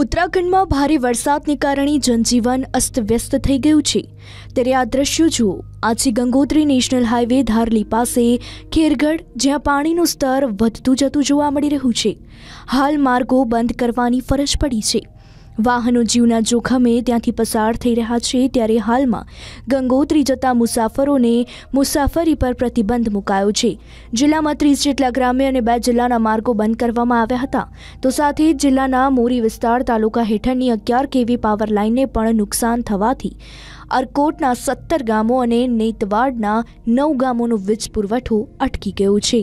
ઉત્તરાખંડમાં ભારે વરસાદને કારણે જનજીવન અસ્તવ્યસ્ત થઈ ગયું છે ત્યારે આ દ્રશ્યો જુઓ આજે ગંગોત્રી નેશનલ હાઈવે ધારલી પાસે ખેરગઢ જ્યાં પાણીનું સ્તર વધતું જતું જોવા મળી રહ્યું છે હાલ માર્ગો બંધ કરવાની ફરજ પડી છે વાહનો જીવના જોખમે ત્યાંથી પસાર થઈ રહ્યા છે ત્યારે હાલમાં ગંગોત્રી જતા મુસાફરોને મુસાફરી પર પ્રતિબંધ મુકાયો છે જિલ્લામાં ત્રીસ જેટલા ગ્રામ્ય અને બે જિલ્લાના માર્ગો બંધ કરવામાં આવ્યા હતા તો સાથે જ જિલ્લાના મોરી વિસ્તાર તાલુકા હેઠળની અગિયાર કેવી પાવર લાઇનને પણ નુકસાન થવાથી અરકોટના સત્તર ગામો અને નેતવાડના નવ ગામોનો વીજ પુરવઠો અટકી ગયો છે